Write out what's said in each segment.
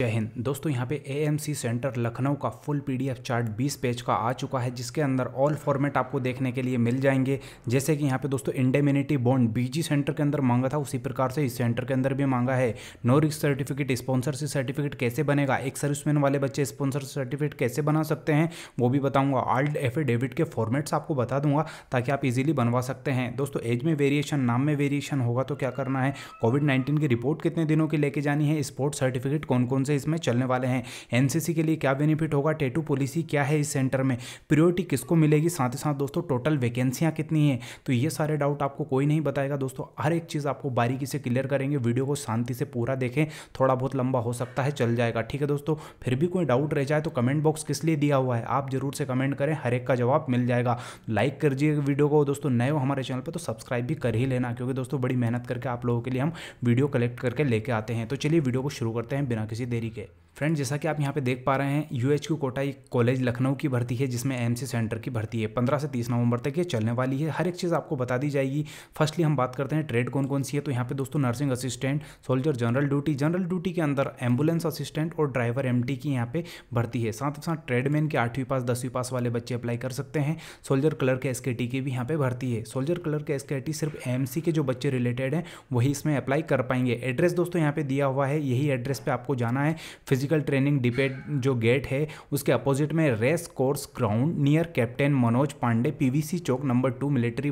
जय हिंद दोस्तों यहाँ पे एएमसी सेंटर लखनऊ का फुल पीडीएफ चार्ट 20 पेज का आ चुका है जिसके अंदर ऑल फॉर्मेट आपको देखने के लिए मिल जाएंगे जैसे कि यहाँ पे दोस्तों इंडेमिनिटी बॉन्ड बीजी सेंटर के अंदर मांगा था उसी प्रकार से इस सेंटर के अंदर भी मांगा है no risk certificate sponsorship certificate कैसे बनेगा एक सर्विसमैन वाले बच्चे स्पॉन्सरशिप सर्टिफिकेट कैसे बना सकते हैं वो भी बताऊँगा आल्ड एफिडेविट के फॉर्मेट्स आपको बता दूंगा ताकि आप इजिली बनवा सकते हैं दोस्तों एज में वेरिएशन नाम में वेरिएशन होगा तो क्या करना है कोविड नाइन्टीन की रिपोर्ट कितने दिनों की लेके जानी है स्पोर्ट्स सर्टिफिकेट कौन कौन से इसमें चलने वाले हैं एनसीसी के लिए क्या बेनिफिट होगा टेटू पॉलिसी क्या है इस सेंटर में प्रियोरिटी किसको मिलेगी साथ ही साथ दोस्तों टोटल वैकेंसियाँ कितनी हैं तो ये सारे डाउट आपको कोई नहीं बताएगा दोस्तों हर एक चीज़ आपको बारीकी से क्लियर करेंगे वीडियो को शांति से पूरा देखें थोड़ा बहुत लंबा हो सकता है चल जाएगा ठीक है दोस्तों फिर भी कोई डाउट रह जाए तो कमेंट बॉक्स किस लिए दिया हुआ है आप जरूर से कमेंट करें हर एक का जवाब मिल जाएगा लाइक कर दीजिए वीडियो को दोस्तों नए हो हमारे चैनल पर तो सब्सक्राइब भी कर ही लेना क्योंकि दोस्तों बड़ी मेहनत करके आप लोगों के लिए हम वीडियो कलेक्ट करके लेके आते हैं तो चलिए वीडियो को शुरू करते हैं बिना किसी De फ्रेंड जैसा कि आप यहाँ पे देख पा रहे हैं यू एच कोटा एक कॉलेज लखनऊ की भर्ती है जिसमें एम सेंटर की भर्ती है पंद्रह से तीस नवंबर तक ये चलने वाली है हर एक चीज़ आपको बता दी जाएगी फर्स्टली हम बात करते हैं ट्रेड कौन कौन सी है तो यहाँ पे दोस्तों nursing assistant soldier general duty general duty के अंदर एम्बुलेंस असिस्टेंट और ड्राइवर एम की यहाँ पर भर्ती है साथ ही साथ ट्रेडमैन के आठवीं पास दसवीं पास वाले बच्चे अप्लाई कर सकते हैं सोल्जर कलर के एस की भी यहाँ पर भर्ती है सोल्जर कलर के एस सिर्फ एम के जो बच्चे रिलेटेड हैं वही इसमें अप्लाई कर पाएंगे एड्रेस दोस्तों यहाँ पर दिया हुआ है यही एड्रेस पर आपको जाना है फिजिक फिजिकल ट्रेनिंग डिपेट जो गेट है उसके अपोजिट में race course ground near captain Manoj Pandey PVC चौक नंबर टू मिलिट्री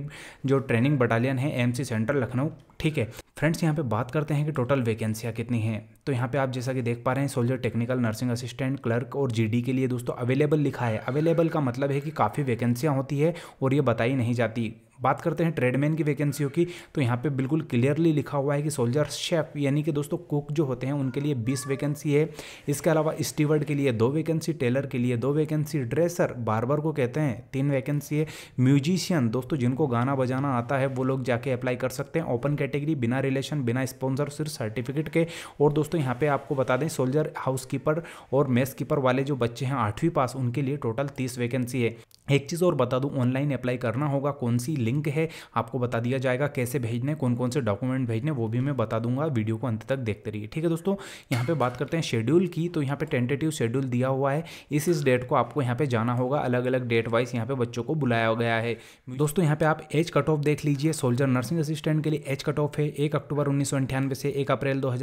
जो ट्रेनिंग बटालियन है एमसी सेंटर लखनऊ ठीक है फ्रेंड्स यहाँ पे बात करते हैं कि टोटल वैकेंसियाँ कितनी हैं तो यहाँ पे आप जैसा कि देख पा रहे हैं soldier technical nursing assistant clerk और जीडी के लिए दोस्तों अवेलेबल लिखा है अवेलेबल का मतलब है कि काफ़ी वैकेंसियाँ होती है और ये बताई नहीं जाती बात करते हैं ट्रेडमैन की वैकेंसियों की तो यहाँ पे बिल्कुल क्लियरली लिखा हुआ है कि सोल्जर शेफ यानी कि दोस्तों कुक जो होते हैं उनके लिए 20 वैकेंसी है इसके अलावा स्टीवर्ड के लिए दो वैकेंसी टेलर के लिए दो वैकेंसी ड्रेसर बारबर को कहते हैं तीन वैकेंसी है म्यूजिशियन दोस्तों जिनको गाना बजाना आता है वो लोग जाके अप्लाई कर सकते हैं ओपन कैटेगरी बिना रिलेशन बिना स्पॉन्सर सिर्फ सर्टिफिकेट के और दोस्तों यहाँ पे आपको बता दें सोल्जर हाउस और मेस कीपर वाले जो बच्चे हैं आठवीं पास उनके लिए टोटल तीस वैकेंसी है एक चीज़ और बता दूँ ऑनलाइन अप्लाई करना होगा कौन सी लिंक है आपको बता दिया जाएगा कैसे भेजने कौन कौन से डॉक्यूमेंट भेजने वो भी मैं बता दूंगा वीडियो को अंत तक देखते रहिए ठीक है दोस्तों यहाँ पे बात करते हैं शेड्यूल की तो यहाँ पे टेंटेटिव शेड्यूल दिया हुआ है इस इस डेट को आपको यहाँ पे जाना होगा अलग अलग डेट वाइज यहाँ पे बच्चों को बुलाया गया है दोस्तों यहाँ पे आप एज कट ऑफ देख लीजिए सोल्जर नर्सिंग असिस्टेंट के लिए एज कट ऑफ है एक अक्टूबर उन्नीस से एक अप्रैल दो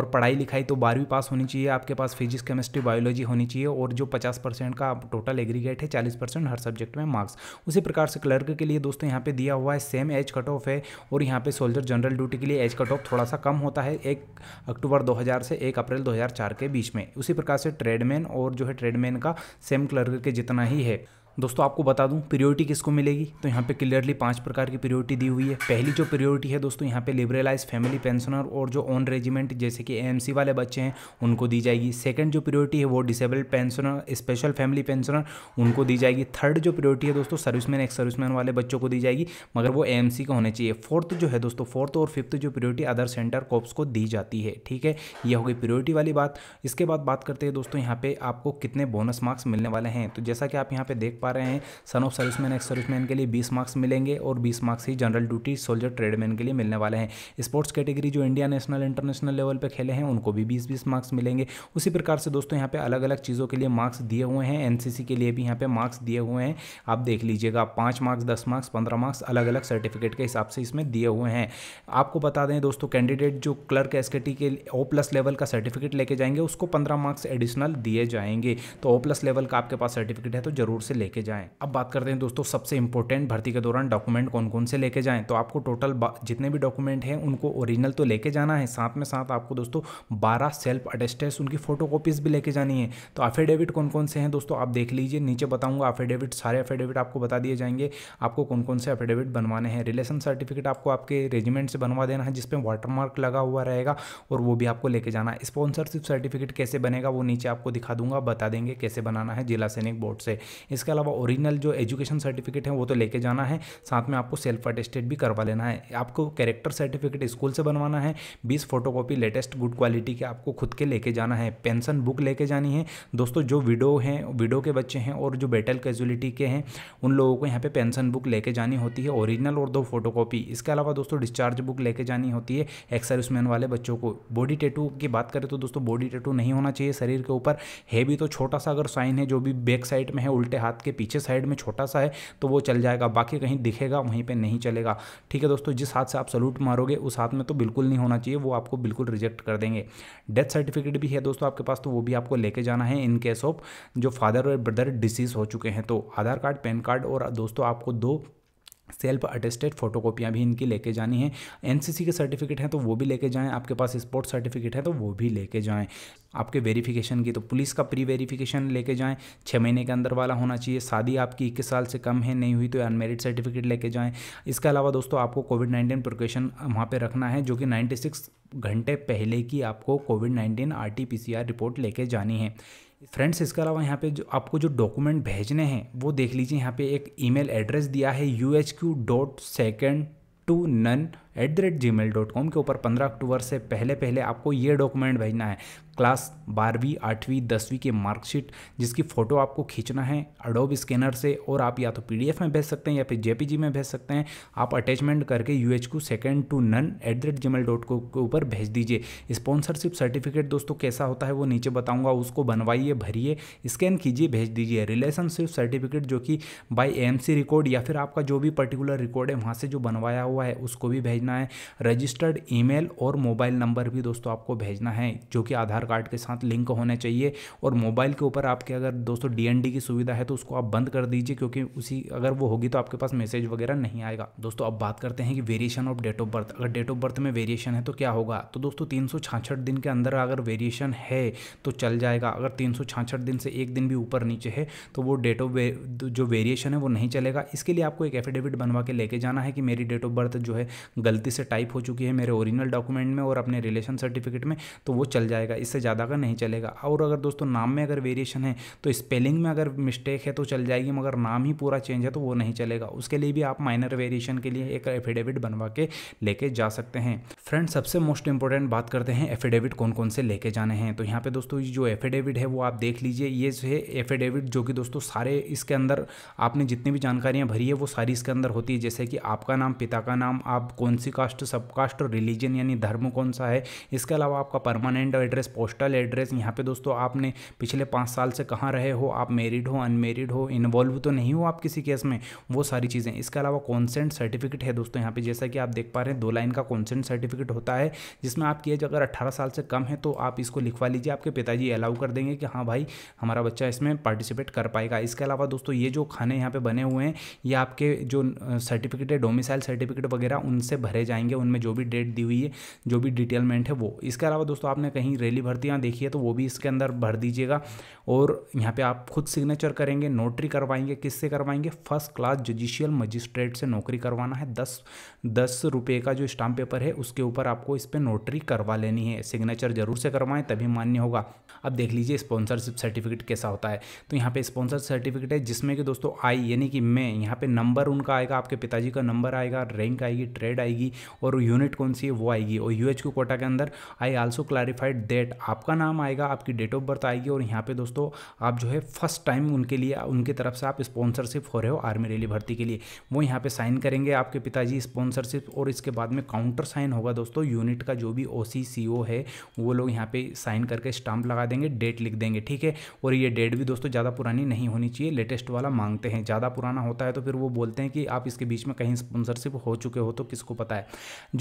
और पढ़ाई लिखाई तो बारहवीं पास होनी चाहिए आपके पास फिजिक्स केमिस्ट्री बायोलॉजी होनी चाहिए और जो पचास का टोटल एग्रीगेट है चालीस हर सब्जेक्ट में मार्क्स उसी प्रकार से क्लर्क के लिए दोस्तों यहाँ पे दिया हुआ है सेम एज कट ऑफ है और यहाँ पे सोल्जर जनरल ड्यूटी के लिए एज कट ऑफ थोड़ा सा कम होता है एक अक्टूबर 2000 से एक अप्रैल 2004 के बीच में उसी प्रकार से ट्रेडमैन और जो है ट्रेडमैन का सेम क्लर्क के जितना ही है दोस्तों आपको बता दूं प्रियोरिटी किसको मिलेगी तो यहाँ पे क्लियरली पांच प्रकार की प्रियोरिटी दी हुई है पहली जो प्रियोरिटी है दोस्तों यहाँ पे लिबरलाइज फैमिली पेंशनर और जो ऑन रेजिमेंट जैसे कि एएमसी वाले बच्चे हैं उनको दी जाएगी सेकंड जो प्रियोरिटी है वो disabled pensioner special family pensioner उनको दी जाएगी थर्ड जो प्रियोरिटी है दोस्तों सर्विसमैन एक्स सर्विसमैन वाले बच्चों को दी जाएगी मगर वो ए का होना चाहिए फोर्थ जो है दोस्तों फोर्थ और फिफ्थ जो प्रियोरिटी अदर सेंटर कॉप्स को दी जाती है ठीक है यह हो गई प्रियोरिटी वाली बात इसके बाद बात करते हैं दोस्तों यहाँ पे आपको कितने बोनस मार्क्स मिलने वाले हैं तो जैसा कि आप यहाँ पे देख पा रहे हैं son of serviceman ex serviceman के लिए बीस मार्क्स मिलेंगे और बीस मार्क्स ही जनरल ड्यूटी सोल्जर ट्रेडमैन के लिए मिलने वाले हैं स्पोर्ट्स कैटेगरी जो इंडिया नेशनल इंटरनेशनल लेवल पर खेले हैं उनको भी बीस बीस मार्क्स मिलेंगे उसी प्रकार से दोस्तों यहाँ पर अलग अलग चीज़ों के लिए मार्क्स दिए हुए हैं एनसीसी के लिए भी यहाँ पर मार्क्स दिए हुए हैं आप देख लीजिएगा पाँच मार्क्स दस मार्क्स पंद्रह मार्क्स अलग अलग सर्टिफिकेट के हिसाब से इसमें दिए हुए हैं आपको बता दें दोस्तों कैंडिडेट जो clerk S K O plus level का सर्टिफिकेट लेके जाएंगे उसको पंद्रह मार्क्स एडिशनल दिए जाएंगे तो ओ प्लस लेवल का आपके पास सर्टिफिकेट है तो जरूर से ले लेके जाएं अब बात करते हैं दोस्तों सबसे इंपॉर्टेंट भर्ती के दौरान डॉक्यूमेंट कौन कौन से लेके जाएं तो आपको टोटल जितने भी डॉक्यूमेंट हैं उनको ओरिजिनल तो लेके जाना है साथ में साथ आपको दोस्तों बारह सेल्फ अटेस्टेस उनकी फोटो भी लेके जानी है तो एफिडेविट कौन कौन से हैं दोस्तों आप देख लीजिए नीचे बताऊँगा एफिडेविट सारे एफिडेविट आपको बता दिए जाएंगे आपको कौन कौन से एफिडेविट बनवाने हैं रिलेशन सर्टिफिकेट आपको आपके रेजिमेंट से बनवा देना है जिसमें वाटरमार्क लगा हुआ रहेगा और वो भी आपको लेके जाना है स्पॉन्सरशिप सर्टिफिकेट कैसे बनेगा वो नीचे आपको दिखा दूंगा बता देंगे कैसे बनाना है जिला सैनिक बोर्ड से इसके अलावा अलावा ओरिजिनल जो एजुकेशन सर्टिफिकेट है वो तो लेके जाना है साथ में आपको सेल्फ अटेस्टेड भी करवा लेना है आपको कैरेक्टर सर्टिफिकेट स्कूल से बनवाना है बीस फोटो लेटेस्ट गुड क्वालिटी के आपको खुद के लेके जाना है पेंशन बुक लेके जानी है दोस्तों जो विडो हैं विडो के बच्चे हैं और जो बेटल कैजुअलिटी के हैं उन लोगों को यहाँ पे पेंशन बुक लेके जानी होती है ओरिजिनल और दो फोटोकॉपी इसके अलावा दोस्तों डिस्चार्ज बुक लेके जानी होती है एक्सर्विसमैन वाले बच्चों को बॉडी टेटू की बात करें तो दोस्तों बॉडी टेटू नहीं होना चाहिए शरीर के ऊपर है भी तो छोटा सा अगर साइन है जो भी बैक साइड में है उल्टे हाथ के के पीछे साइड में छोटा सा है तो वो चल जाएगा बाकी कहीं दिखेगा वहीं पर नहीं चलेगा ठीक है दोस्तों जिस हाथ से आप सलूट मारोगे उस हाथ में तो बिल्कुल नहीं होना चाहिए वो आपको बिल्कुल रिजेक्ट कर देंगे डेथ सर्टिफिकेट भी है दोस्तों आपके पास तो वो भी आपको लेके जाना है इन केस ऑफ जो फादर और ब्रदर डिसीज़ हो चुके हैं तो आधार कार्ड पैन कार्ड और दोस्तों आपको दो सेल्फ अटेस्टेड फोटोकॉपियाँ भी इनकी लेके जानी है एनसीसी के सर्टिफिकेट हैं तो वो भी लेके जाएं आपके पास स्पोर्ट सर्टिफिकेट है तो वो भी लेके जाएं आपके वेरिफिकेशन की तो पुलिस का प्री वेरिफिकेशन लेके जाएं छः महीने के अंदर वाला होना चाहिए शादी आपकी इक्कीस साल से कम है नहीं हुई तो अनमेरिड सर्टिफिकेट लेके जाएं इसके अलावा दोस्तों आपको कोविड नाइन्टीन प्रिकॉशन वहाँ पर रखना है जो कि नाइन्टी सिक्स घंटे पहले की आपको covid nineteen R T P C R report लेके जानी है फ्रेंड्स इसके अलावा यहाँ पे जो आपको जो डॉक्यूमेंट भेजने हैं वो देख लीजिए यहाँ पे एक ईमेल एड्रेस दिया है U H Q dot second to none at the rate Gmail dot com के ऊपर पंद्रह अक्टूबर से पहले पहले आपको ये डॉक्यूमेंट भेजना है क्लास बारहवीं आठवीं दसवीं के मार्कशीट जिसकी फ़ोटो आपको खींचना है अडोब स्कैनर से और आप या तो पी में भेज सकते हैं या फिर जे में भेज सकते हैं आप अटैचमेंट करके U H Q second to none at the rate Gmail dot com के ऊपर भेज दीजिए स्पॉन्सरशिप सर्टिफिकेट दोस्तों कैसा होता है वो नीचे बताऊँगा उसको बनवाइए भरिए स्कैन कीजिए भेज दीजिए रिलेशनशिप सर्टिफिकेट जो कि बाई एम रिकॉर्ड या फिर आपका जो भी पर्टिकुलर रिकॉर्ड है वहाँ से जो बनवाया हुआ है उसको भी भेजना है रजिस्टर्ड ई और मोबाइल नंबर भी दोस्तों आपको भेजना है जो कि आधार कार्ड के साथ लिंक होने चाहिए और मोबाइल के ऊपर आपके अगर दोस्तों डी की सुविधा है तो उसको आप बंद कर दीजिए क्योंकि उसी अगर वो होगी तो आपके पास मैसेज वगैरह नहीं आएगा दोस्तों अब बात करते हैं कि variation of date of birth अगर डेट ऑफ बर्थ में वेरिएशन है तो क्या होगा तो दोस्तों तीन दिन के अंदर अगर वेरिएशन है तो चल जाएगा अगर तीन दिन से एक दिन भी ऊपर नीचे है तो वो डेट ऑफ जो वेरिएशन है वो नहीं चलेगा इसके लिए आपको एक एफिडेविट बनवा के लेके जाना है कि मेरी डेट ऑफ बर्थ जो है गलती से टाइप हो चुकी है मेरे ओरिजिनल डॉक्यूमेंट में और अपने रिलेशन सर्टिफिकेट में तो वो चल जाएगा इससे ज़्यादा का नहीं चलेगा और अगर दोस्तों नाम में अगर वेरिएशन है तो स्पेलिंग में अगर मिस्टेक है तो चल जाएगी मगर नाम ही पूरा चेंज है तो वो नहीं चलेगा उसके लिए भी आप माइनर वेरिएशन के लिए एक एफिडेविट बनवा के लेके जा सकते हैं फ्रेंड सबसे मोस्ट इंपॉर्टेंट बात करते हैं एफिडेविट कौन कौन से लेके जाने हैं तो यहाँ पे दोस्तों जो एफिडेविट है वो आप देख लीजिए ये है एफिडेविट जो कि दोस्तों सारे इसके अंदर आपने जितनी भी जानकारियाँ भरी है वो सारी इसके अंदर होती है जैसे कि आपका नाम पिता का नाम आप कौन सी कास्ट सब कास्ट रिलीजन यानी धर्म कौन सा है इसके अलावा आपका परमानेंट एड्रेस पोस्टल एड्रेस यहाँ पे दोस्तों आपने पिछले पाँच साल से कहाँ रहे हो आप मेरिड हो अनमेरिड हो इन्वॉल्व तो नहीं हो आप किसी केस में वो सारी चीज़ें इसके अलावा कॉन्सेंट सर्टिफिकेट है दोस्तों यहाँ पे जैसा कि आप देख पा रहे हैं दो लाइन का कॉन्सेंट सर्टिफिकेट होता है जिसमें आपकी एज अगर अट्ठारह साल से कम है तो आप इसको लिखवा लीजिए आपके पिताजी अलाउ कर देंगे कि हाँ भाई हमारा बच्चा इसमें पार्टिसिपेट कर पाएगा इसके अलावा दोस्तों ये जो खाने यहाँ पे बने हुए हैं ये आपके जो सर्टिफिकेट है डोमिसाइल सर्टिफिकेट वगैरह उनसे भरे जाएंगे उनमें जो भी डेट दी हुई है जो भी डिटेलमेंट है वो इसके अलावा दोस्तों आपने कहीं रैली भर्तियाँ देखी है तो वो भी इसके अंदर भर दीजिएगा और यहाँ पे आप खुद सिग्नेचर करेंगे नोटरी करवाएंगे किससे करवाएंगे फर्स्ट क्लास जुडिशियल मजिस्ट्रेट से नौकरी करवाना है दस दस रुपये का जो स्टाम्प पेपर है उसके ऊपर आपको इस पर नोटरी करवा लेनी है सिग्नेचर जरूर से करवाएं तभी मान्य होगा अब देख लीजिए स्पॉन्सरशिप सर्टिफिकेट कैसा होता है तो यहाँ पे स्पॉन्सर सर्टिफिकेट है जिसमें कि दोस्तों आई यानी कि मैं यहाँ पे नंबर उनका आएगा आपके पिताजी का नंबर आएगा रैंक आएगी ट्रेड आएगी और यूनिट कौन सी है वो आएगी और यूएच के कोटा के अंदर आई आल्सो क्लैरिफाइड दैट आपका नाम आएगा आपकी डेट ऑफ बर्थ आएगी और यहाँ पे दोस्तों आप जो है फर्स्ट टाइम उनके लिए उनकी तरफ से आप स्पॉन्सरशिप हो रहे हो आर्मी रैली भर्ती के लिए वो यहाँ पे साइन करेंगे आपके पिताजी स्पॉन्सरशिप और इसके बाद में काउंटर साइन होगा दोस्तों यूनिट का जो भी ओ सी है वो लोग यहाँ पे साइन करके स्टाम्प लगा देंगे डेट लिख देंगे ठीक है और ये डेट भी दोस्तों ज़्यादा पुरानी नहीं होनी चाहिए लेटेस्ट वाला मांगते हैं ज़्यादा पुराना होता है तो फिर वो बोलते हैं कि आप इसके बीच में कहीं स्पॉन्सरशिप हो चुके हो तो किसको पता है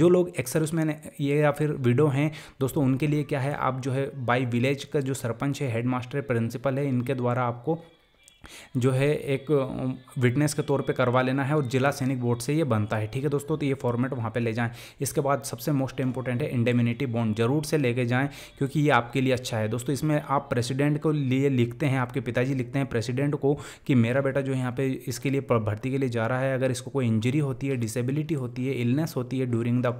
जो लोग एक्सर्विसमैन ये या फिर विडो हैं दोस्तों उनके लिए क्या है आप जो जो है बाई विलेज का जो सरपंच है हेडमास्टर है प्रिंसिपल है इनके द्वारा आपको जो है एक विटनेस के तौर पे करवा लेना है और जिला सैनिक बोर्ड से ये बनता है ठीक है दोस्तों तो ये फॉर्मेट वहाँ पे ले जाएं इसके बाद सबसे मोस्ट इंपॉर्टेंट है इंडेमिनिटी बॉन्ड जरूर से लेके जाएं क्योंकि ये आपके लिए अच्छा है दोस्तों इसमें आप प्रेसिडेंट को लिए लिखते हैं आपके पिताजी लिखते हैं प्रेसिडेंट को कि मेरा बेटा जो यहाँ पर इसके लिए भर्ती के लिए जा रहा है अगर इसको कोई इंजरी होती है डिसेबिलिटी होती है इलनेस होती है during the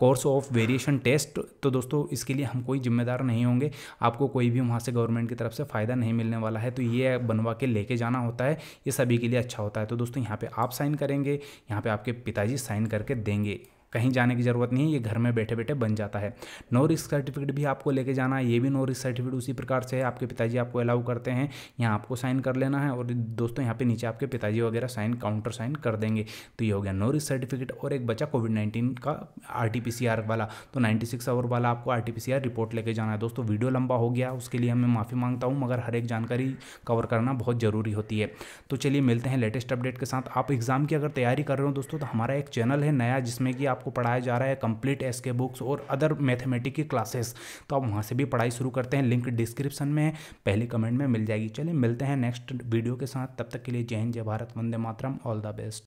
course of variation test तो दोस्तों इसके लिए हम कोई जिम्मेदार नहीं होंगे आपको कोई भी वहाँ से गवर्नमेंट की तरफ से फ़ायदा नहीं मिलने वाला है तो ये बनवा के लेके जाना होता है ये सभी के लिए अच्छा होता है तो दोस्तों यहाँ पर आप साइन करेंगे यहाँ पर आपके पिताजी साइन करके देंगे कहीं जाने की ज़रूरत नहीं है ये घर में बैठे बैठे बन जाता है नो रिस्क सर्टिफिकेट भी आपको लेके जाना है ये भी नो रिस्क सर्टिफिकेट उसी प्रकार से है आपके पिताजी आपको अलाउ करते हैं यहाँ आपको साइन कर लेना है और दोस्तों यहाँ पे नीचे आपके पिताजी वगैरह साइन काउंटर साइन कर देंगे तो ये हो गया नो रिस्क सर्टिफिकेट और एक बच्चा कोविड नाइन्टीन का आर टी वाला तो नाइन्टी सिक्स आवर वाला आपको आर रिपोर्ट लेके जाना है दोस्तों वीडियो लंबा हो गया उसके लिए मैं माफ़ी मांगता हूँ मगर हर एक जानकारी कवर करना बहुत ज़रूरी होती है तो चलिए मिलते हैं लेटेस्ट अपडेट के साथ आप एग्ज़ाम की अगर तैयारी कर रहे हो दोस्तों तो हमारा एक चैनल है नया जिसमें कि आप आपको पढ़ाया जा रहा है कंप्लीट एस के बुक्स और अदर मैथमेटिक की क्लासेस तो आप वहाँ से भी पढ़ाई शुरू करते हैं लिंक डिस्क्रिप्शन में पहले कमेंट में मिल जाएगी चलिए मिलते हैं नेक्स्ट वीडियो के साथ तब तक के लिए जय हिंद जय Bharat Vande Mataram all the best